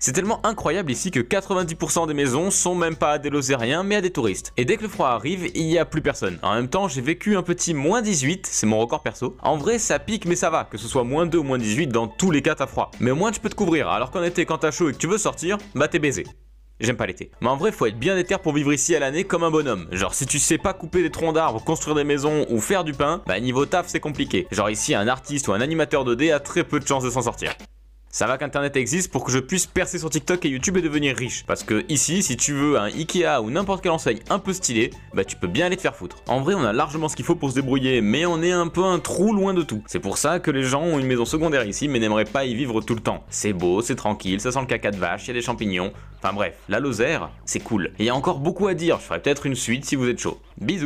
C'est tellement incroyable ici que 90% des maisons sont même pas à des losériens, mais à des touristes. Et dès que le froid arrive, il n'y a plus personne. En même temps, j'ai vécu un petit moins 18, c'est mon record perso. En vrai, ça pique mais ça va, que ce soit moins 2 ou moins 18, dans tous les cas t'as froid. Mais au moins tu peux te couvrir, alors qu'en été quand t'as chaud et que tu veux sortir, bah t'es baisé. J'aime pas l'été. Mais en vrai, faut être bien déter pour vivre ici à l'année comme un bonhomme. Genre, si tu sais pas couper des troncs d'arbres, construire des maisons ou faire du pain, bah niveau taf, c'est compliqué. Genre ici, un artiste ou un animateur de dés a très peu de chances de s'en sortir. Ça va qu'Internet existe pour que je puisse percer sur TikTok et YouTube et devenir riche. Parce que ici, si tu veux un Ikea ou n'importe quel enseigne un peu stylé, bah tu peux bien aller te faire foutre. En vrai, on a largement ce qu'il faut pour se débrouiller, mais on est un peu un trou loin de tout. C'est pour ça que les gens ont une maison secondaire ici, mais n'aimeraient pas y vivre tout le temps. C'est beau, c'est tranquille, ça sent le caca de vache, il y a des champignons. Enfin bref, la Lozère, c'est cool. Et il y a encore beaucoup à dire, je ferai peut-être une suite si vous êtes chaud. Bisous